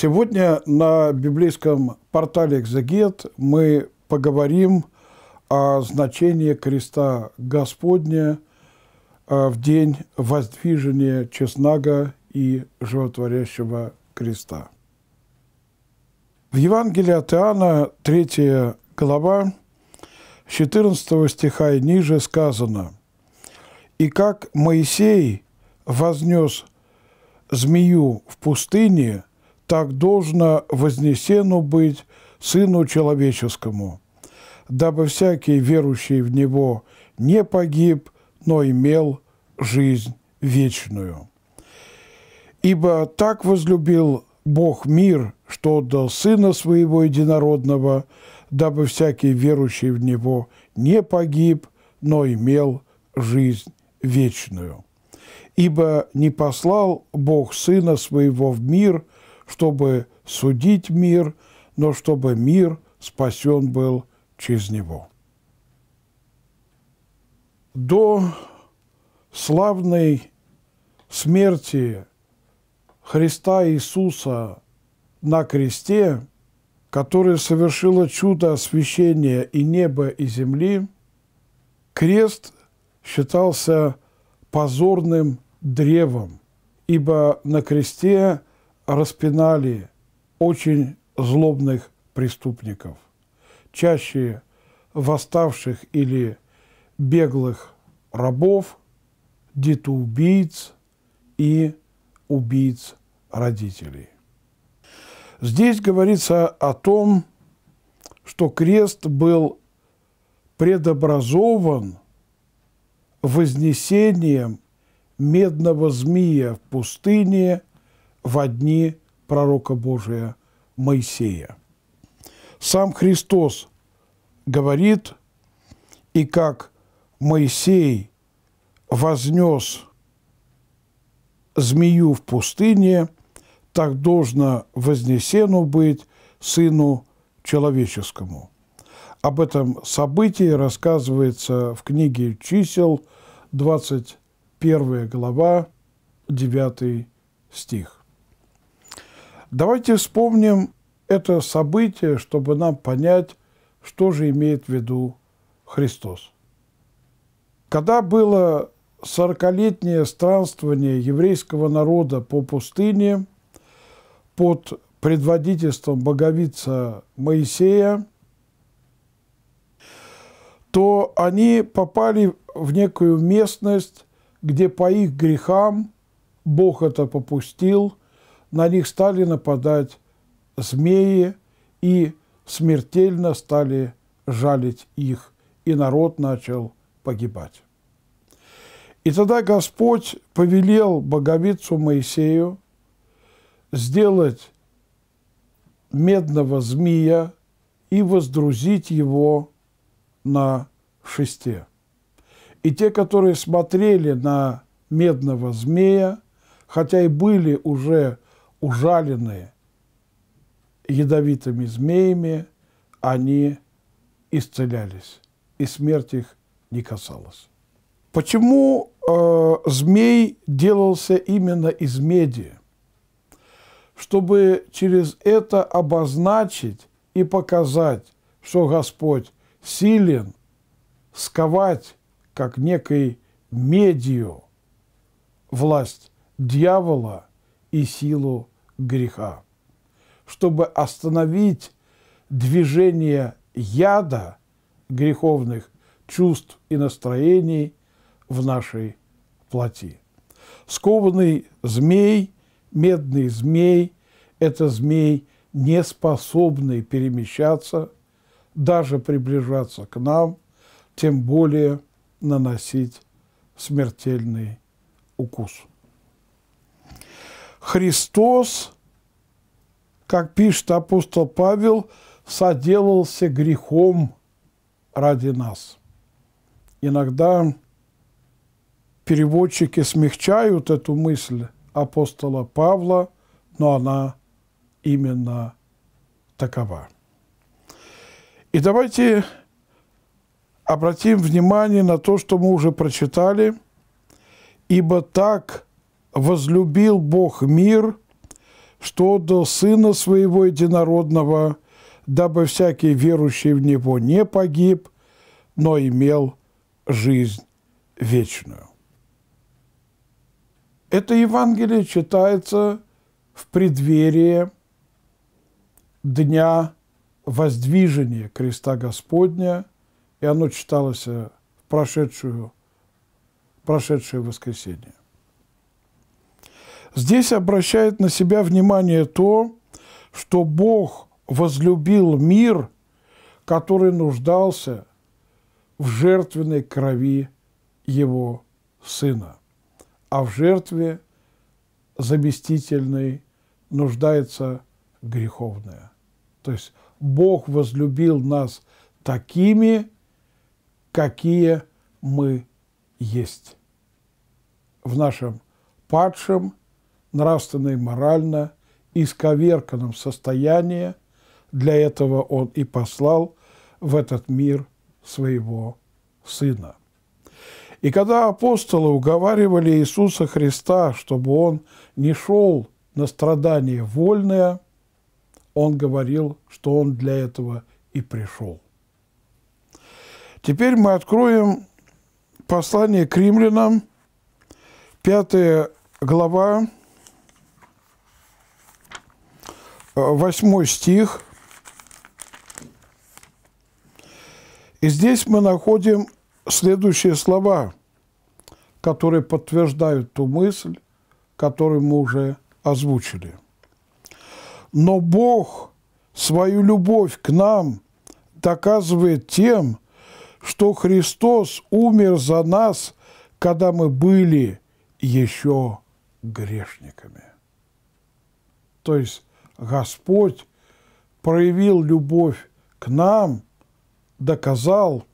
Сегодня на библейском портале «Экзегет» мы поговорим о значении креста Господня э, в день воздвижения чеснага и животворящего креста. В Евангелии от Иоанна, 3 глава, 14 стиха и ниже сказано «И как Моисей вознес змею в пустыне, так должно вознесену быть Сыну Человеческому, дабы всякий верующий в Него не погиб, но имел жизнь вечную. Ибо так возлюбил Бог мир, что отдал Сына Своего Единородного, дабы всякий верующий в Него не погиб, но имел жизнь вечную. Ибо не послал Бог Сына Своего в мир – чтобы судить мир, но чтобы мир спасен был через него. До славной смерти Христа Иисуса на кресте, которое совершило чудо освящения и неба, и земли, крест считался позорным древом, ибо на кресте распинали очень злобных преступников, чаще восставших или беглых рабов, детоубийц и убийц родителей. Здесь говорится о том, что крест был предобразован вознесением медного змея в пустыне – в одни пророка Божия Моисея. Сам Христос говорит, и как Моисей вознес змею в пустыне, так должно вознесену быть Сыну Человеческому. Об этом событии рассказывается в книге «Чисел», 21 глава, 9 стих. Давайте вспомним это событие, чтобы нам понять, что же имеет в виду Христос. Когда было сорокалетнее странствование еврейского народа по пустыне под предводительством боговица Моисея, то они попали в некую местность, где по их грехам Бог это попустил – на них стали нападать змеи и смертельно стали жалить их, и народ начал погибать. И тогда Господь повелел боговицу Моисею сделать медного змея и воздрузить его на шесте. И те, которые смотрели на медного змея, хотя и были уже ужаленные ядовитыми змеями, они исцелялись, и смерть их не касалась. Почему э, змей делался именно из меди? Чтобы через это обозначить и показать, что Господь силен сковать, как некой медью, власть дьявола – и силу греха. Чтобы остановить движение яда греховных чувств и настроений в нашей плоти. Скованный змей, медный змей – это змей, не способный перемещаться, даже приближаться к нам, тем более наносить смертельный укус. Христос, как пишет апостол Павел, соделался грехом ради нас. Иногда переводчики смягчают эту мысль апостола Павла, но она именно такова. И давайте обратим внимание на то, что мы уже прочитали, ибо так возлюбил Бог мир, что отдал Сына Своего Единородного, дабы всякий верующий в Него не погиб, но имел жизнь вечную. Это Евангелие читается в преддверии Дня Воздвижения Креста Господня, и оно читалось э, в прошедшую, прошедшее воскресенье. Здесь обращает на себя внимание то, что Бог возлюбил мир, который нуждался в жертвенной крови его сына, а в жертве заместительной нуждается греховная. То есть Бог возлюбил нас такими, какие мы есть в нашем падшем – нравственно и морально исковерканном состоянии, для этого он и послал в этот мир своего Сына. И когда апостолы уговаривали Иисуса Христа, чтобы он не шел на страдания вольное, он говорил, что он для этого и пришел. Теперь мы откроем послание к римлянам, 5 глава, 8 стих. И здесь мы находим следующие слова, которые подтверждают ту мысль, которую мы уже озвучили. Но Бог свою любовь к нам доказывает тем, что Христос умер за нас, когда мы были еще грешниками. То есть Господь проявил любовь к нам, доказал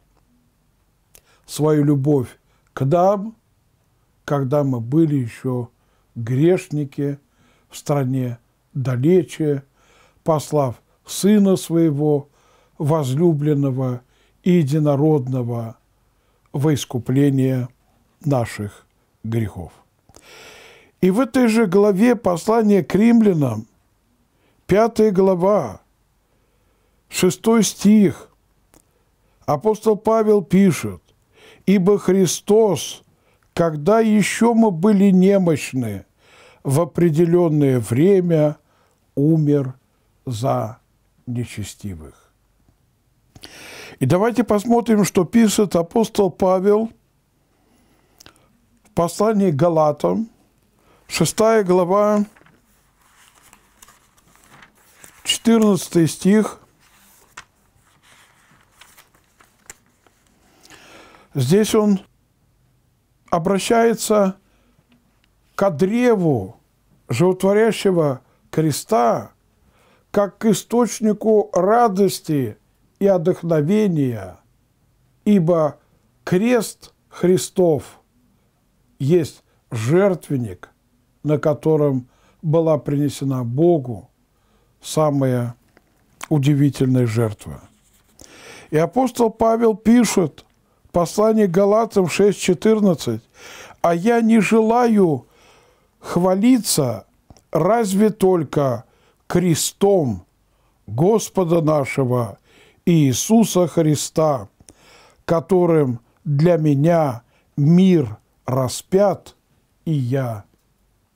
свою любовь к нам, когда мы были еще грешники в стране далече, послав Сына Своего, возлюбленного и единородного во искупление наших грехов. И в этой же главе послания к римлянам пятая глава, шестой стих, апостол Павел пишет, «Ибо Христос, когда еще мы были немощны, в определенное время умер за нечестивых». И давайте посмотрим, что пишет апостол Павел в послании к Галатам, 6 глава, 14 стих. Здесь он обращается к древу животворящего креста, как к источнику радости и отдохновения, ибо крест Христов есть жертвенник, на котором была принесена Богу самая удивительная жертва. И апостол Павел пишет в послании Галатам 6.14, «А я не желаю хвалиться разве только крестом Господа нашего Иисуса Христа, которым для меня мир распят, и я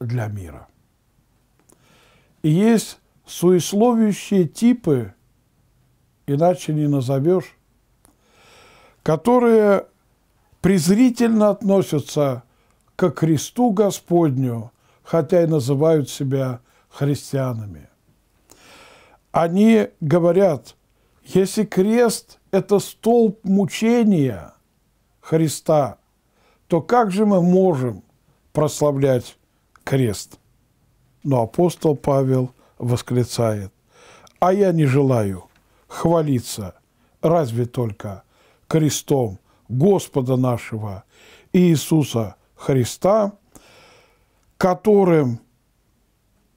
для мира». И есть суесловящие типы, иначе не назовешь, которые презрительно относятся к кресту Господню, хотя и называют себя христианами. Они говорят, если крест – это столб мучения Христа, то как же мы можем прославлять крест? Но апостол Павел – восклицает, а я не желаю хвалиться разве только крестом Господа нашего Иисуса Христа, которым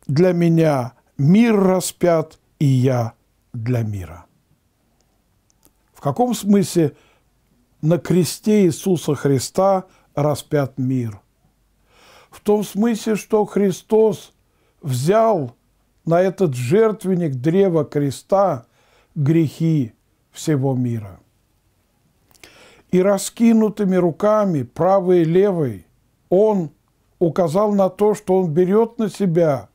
для меня мир распят, и я для мира. В каком смысле на кресте Иисуса Христа распят мир? В том смысле, что Христос взял на этот жертвенник древа креста грехи всего мира. И раскинутыми руками, правой и левой, он указал на то, что он берет на себя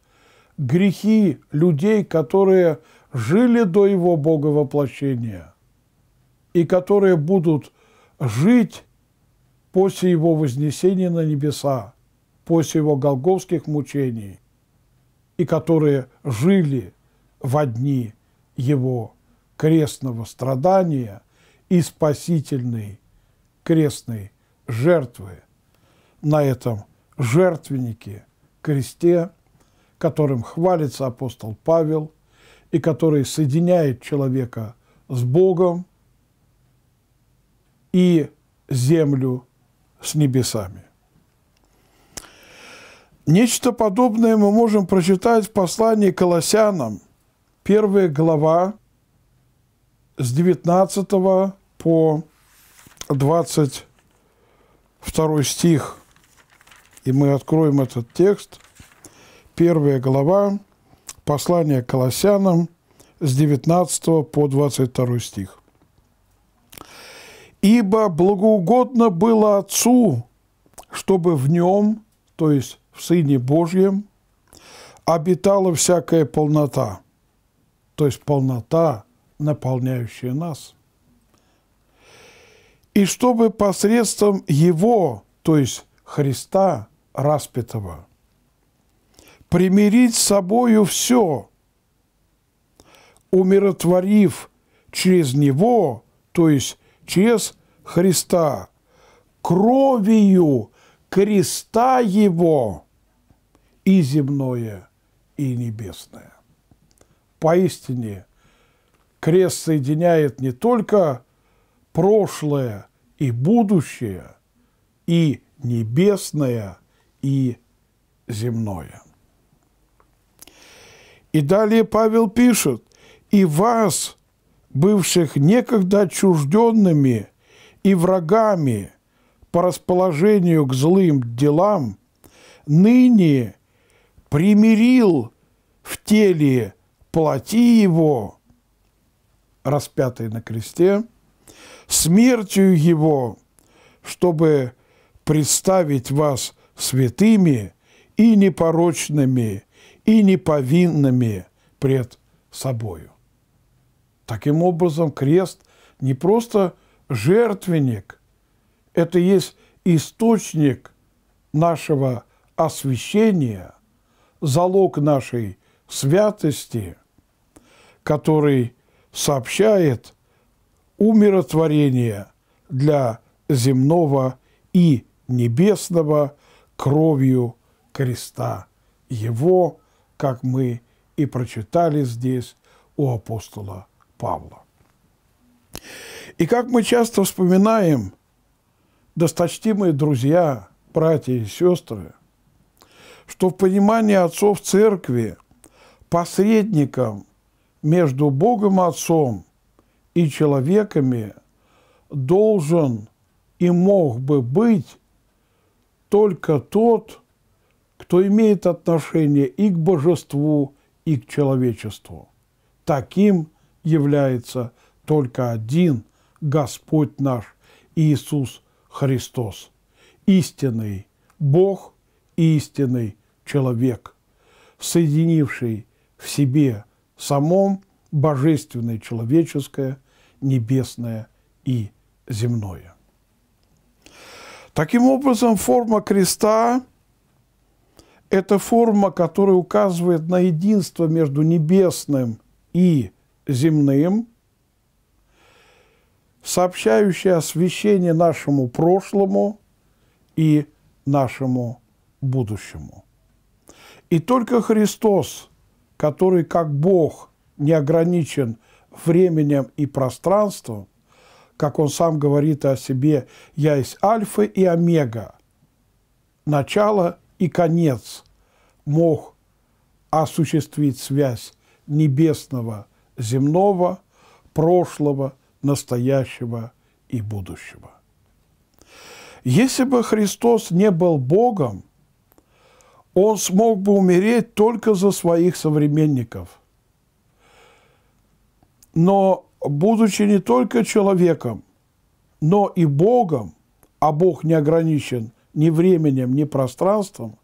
грехи людей, которые жили до его боговоплощения и которые будут жить после его вознесения на небеса, после его голговских мучений – и которые жили в дни его крестного страдания и спасительной крестной жертвы на этом жертвеннике кресте, которым хвалится апостол Павел и который соединяет человека с Богом и землю с небесами. Нечто подобное мы можем прочитать в послании к Колоссянам, первая глава, с 19 по 22 стих. И мы откроем этот текст. Первая глава, послание Колоссянам, с 19 по 22 стих. «Ибо благоугодно было Отцу, чтобы в Нем, то есть в Сыне Божьем обитала всякая полнота, то есть полнота, наполняющая нас. И чтобы посредством Его, то есть Христа распятого, примирить с собою все, умиротворив через Него, то есть через Христа, кровью креста Его – и земное, и небесное. Поистине, крест соединяет не только прошлое и будущее, и небесное, и земное. И далее Павел пишет, «И вас, бывших некогда отчужденными и врагами по расположению к злым делам, ныне – примирил в теле плоти его, распятый на кресте, смертью его, чтобы представить вас святыми и непорочными, и неповинными пред собою. Таким образом, крест не просто жертвенник, это есть источник нашего освящения – залог нашей святости, который сообщает умиротворение для земного и небесного кровью креста его, как мы и прочитали здесь у апостола Павла. И как мы часто вспоминаем, досточтимые друзья, братья и сестры, что в понимании отцов церкви посредником между Богом Отцом и человеками должен и мог бы быть только тот, кто имеет отношение и к божеству, и к человечеству. Таким является только один Господь наш Иисус Христос, истинный Бог – истинный человек, соединивший в себе самом божественное, человеческое, небесное и земное. Таким образом, форма креста – это форма, которая указывает на единство между небесным и земным, сообщающая освящение нашему прошлому и нашему будущему. И только Христос, который как Бог не ограничен временем и пространством, как он сам говорит о себе, «Я есть Альфа и Омега», начало и конец, мог осуществить связь небесного, земного, прошлого, настоящего и будущего. Если бы Христос не был Богом, он смог бы умереть только за своих современников. Но, будучи не только человеком, но и Богом, а Бог не ограничен ни временем, ни пространством,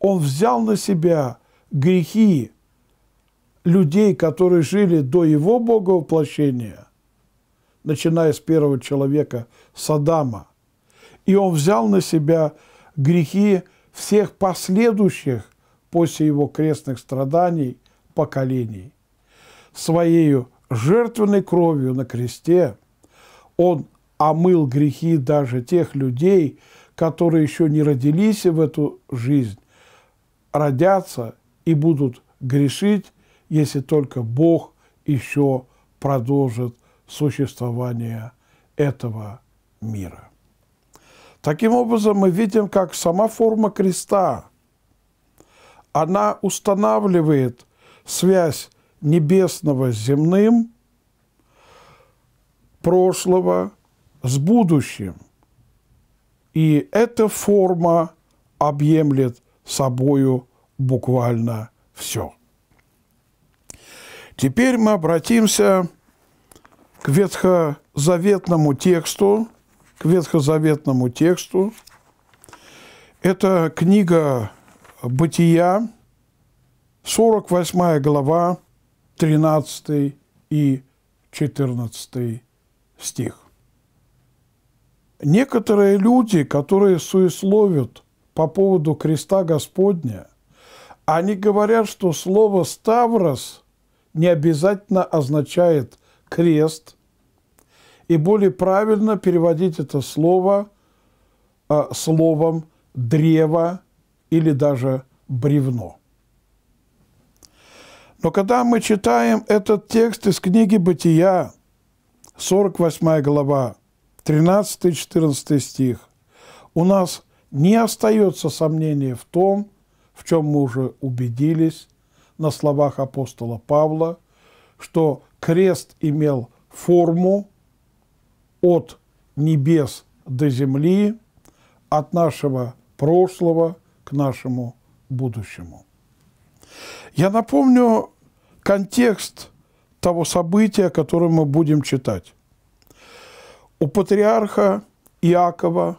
он взял на себя грехи людей, которые жили до его боговоплощения, начиная с первого человека Садама. И он взял на себя грехи всех последующих после его крестных страданий поколений. Своею жертвенной кровью на кресте он омыл грехи даже тех людей, которые еще не родились в эту жизнь, родятся и будут грешить, если только Бог еще продолжит существование этого мира. Таким образом, мы видим, как сама форма креста, она устанавливает связь небесного с земным, прошлого с будущим. И эта форма объемлет собою буквально все. Теперь мы обратимся к ветхозаветному тексту, к ветхозаветному тексту. Это книга «Бытия», 48 глава, 13 и 14 стих. Некоторые люди, которые суесловят по поводу креста Господня, они говорят, что слово «ставрос» не обязательно означает «крест», и более правильно переводить это слово э, словом «древо» или даже «бревно». Но когда мы читаем этот текст из книги «Бытия», 48 глава, 13-14 стих, у нас не остается сомнения в том, в чем мы уже убедились на словах апостола Павла, что крест имел форму, от небес до земли, от нашего прошлого к нашему будущему. Я напомню контекст того события, которое мы будем читать. У патриарха Иакова,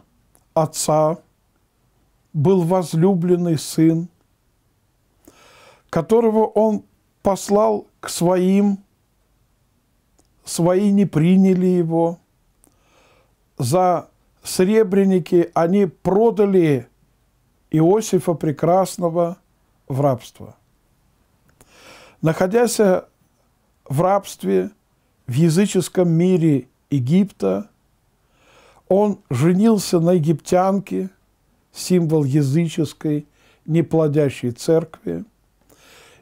отца, был возлюбленный сын, которого он послал к своим, свои не приняли его – за сребреники они продали Иосифа Прекрасного в рабство. Находясь в рабстве в языческом мире Египта, он женился на египтянке, символ языческой неплодящей церкви,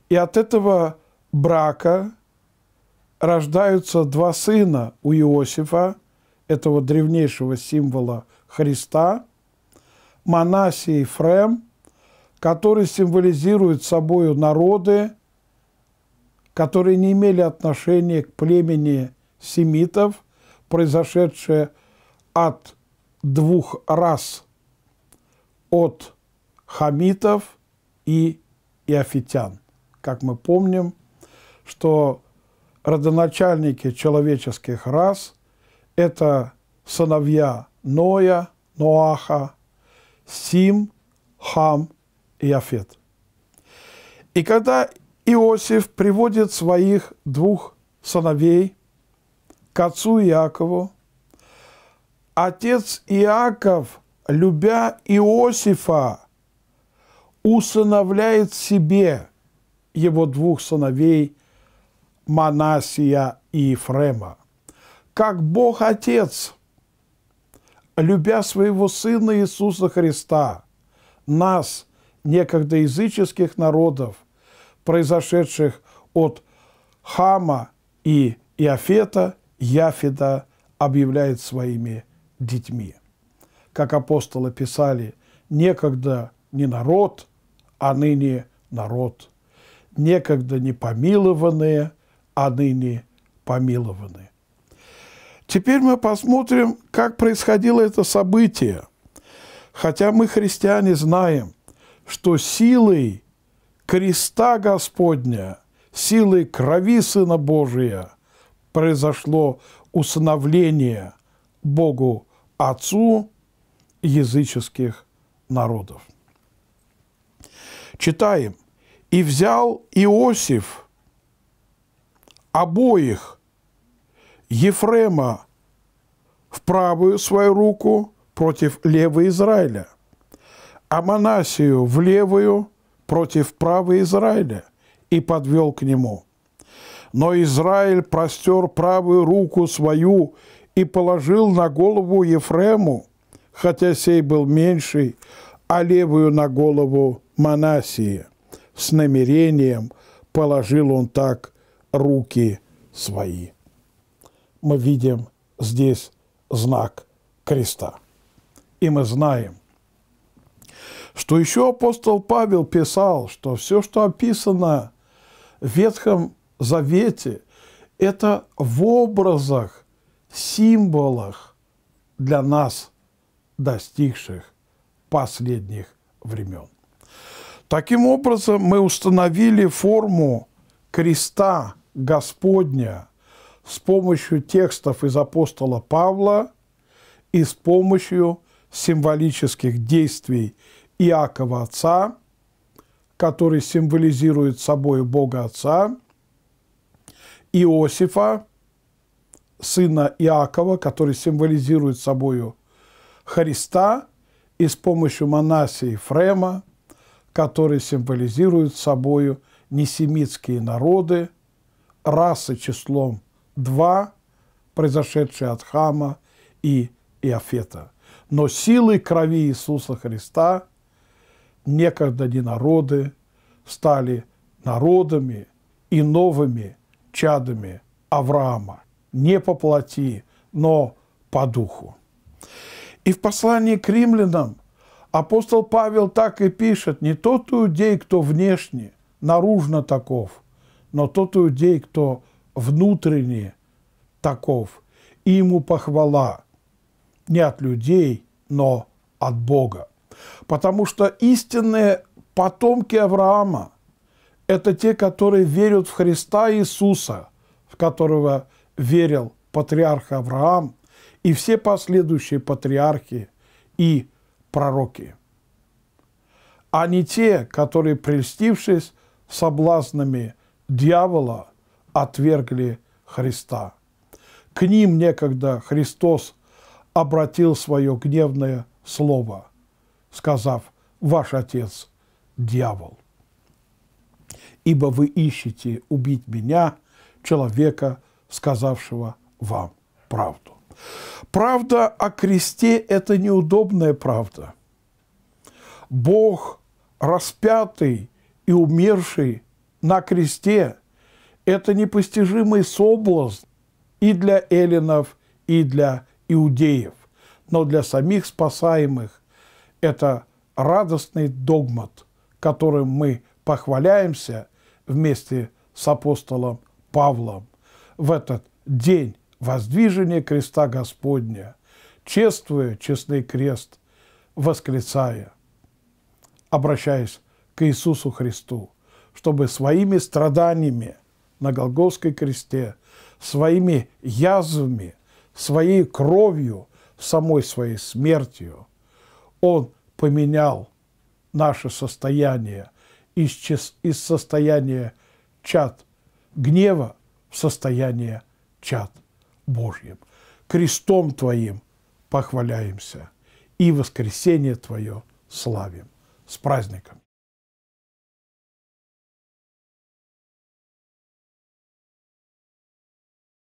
и от этого брака рождаются два сына у Иосифа – этого древнейшего символа Христа, Манасий и Фрем, который символизирует собою народы, которые не имели отношения к племени семитов, произошедшее от двух рас, от хамитов и иофитян. Как мы помним, что родоначальники человеческих рас это сыновья Ноя, Ноаха, Сим, Хам и Афет. И когда Иосиф приводит своих двух сыновей к отцу Иакову, отец Иаков, любя Иосифа, усыновляет себе его двух сыновей Манасия и Ефрема как Бог Отец, любя своего Сына Иисуса Христа, нас, некогда языческих народов, произошедших от Хама и Иофета, Яфеда объявляет своими детьми. Как апостолы писали, некогда не народ, а ныне народ. Некогда не помилованные, а ныне помилованные. Теперь мы посмотрим, как происходило это событие. Хотя мы, христиане, знаем, что силой креста Господня, силой крови Сына Божия произошло усыновление Богу Отцу языческих народов. Читаем. «И взял Иосиф обоих Ефрема в правую свою руку против левой Израиля, а Манасию в левую против правой Израиля и подвел к нему. Но Израиль простер правую руку свою и положил на голову Ефрему, хотя сей был меньший, а левую на голову Манасии. С намерением положил он так руки свои мы видим здесь знак креста. И мы знаем, что еще апостол Павел писал, что все, что описано в Ветхом Завете, это в образах, символах для нас, достигших последних времен. Таким образом, мы установили форму креста Господня с помощью текстов из апостола Павла и с помощью символических действий Иакова Отца, который символизирует собой Бога Отца, Иосифа, сына Иакова, который символизирует собою Христа, и с помощью Манасии Фрема, который символизирует собою несемитские народы, расы числом два, произошедшие от Хама и Иофета. Но силой крови Иисуса Христа некогда не народы стали народами и новыми чадами Авраама. Не по плоти, но по духу. И в послании к римлянам апостол Павел так и пишет, не тот иудей, кто внешне, наружно таков, но тот иудей, кто внутренне таков, и ему похвала не от людей, но от Бога. Потому что истинные потомки Авраама – это те, которые верят в Христа Иисуса, в которого верил патриарх Авраам и все последующие патриархи и пророки, а не те, которые, прельстившись соблазнами дьявола, отвергли Христа. К ним некогда Христос обратил свое гневное слово, сказав «Ваш отец – дьявол, ибо вы ищете убить меня, человека, сказавшего вам правду». Правда о кресте – это неудобная правда. Бог распятый и умерший на кресте – это непостижимый соблазн и для эллинов, и для иудеев. Но для самих спасаемых это радостный догмат, которым мы похваляемся вместе с апостолом Павлом в этот день воздвижения креста Господня, чествуя честный крест, восклицая, обращаясь к Иисусу Христу, чтобы своими страданиями – на Голгофской кресте своими язвами, своей кровью, самой своей смертью. Он поменял наше состояние из, из состояния чад гнева в состояние чад Божьим. Крестом Твоим похваляемся и воскресение Твое славим. С праздником!